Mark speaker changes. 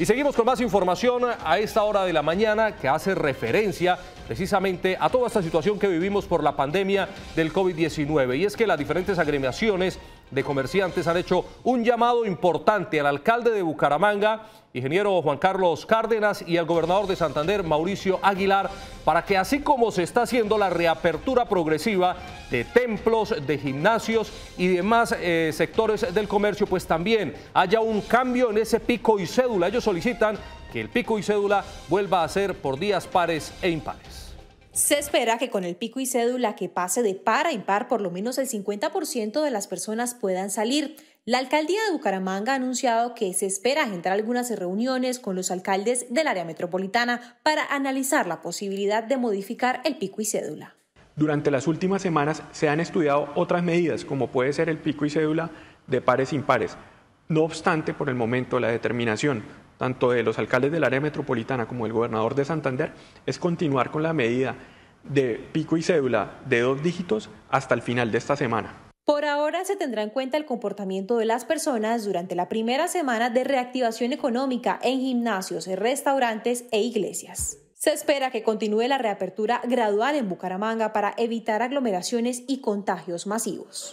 Speaker 1: Y seguimos con más información a esta hora de la mañana que hace referencia precisamente a toda esta situación que vivimos por la pandemia del COVID-19. Y es que las diferentes agremiaciones de comerciantes han hecho un llamado importante al alcalde de Bucaramanga, ingeniero Juan Carlos Cárdenas, y al gobernador de Santander, Mauricio Aguilar, para que así como se está haciendo la reapertura progresiva de templos, de gimnasios y demás eh, sectores del comercio, pues también haya un cambio en ese pico y cédula. Ellos solicitan que el pico y cédula vuelva a ser por días pares e impares.
Speaker 2: Se espera que con el pico y cédula que pase de par a impar, por lo menos el 50% de las personas puedan salir. La alcaldía de Bucaramanga ha anunciado que se espera agendar algunas reuniones con los alcaldes del área metropolitana para analizar la posibilidad de modificar el pico y cédula.
Speaker 3: Durante las últimas semanas se han estudiado otras medidas, como puede ser el pico y cédula de pares impares. No obstante, por el momento, la determinación tanto de los alcaldes del área metropolitana como del gobernador de Santander, es continuar con la medida de pico y cédula de dos dígitos hasta el final de esta semana.
Speaker 2: Por ahora se tendrá en cuenta el comportamiento de las personas durante la primera semana de reactivación económica en gimnasios, restaurantes e iglesias. Se espera que continúe la reapertura gradual en Bucaramanga para evitar aglomeraciones y contagios masivos.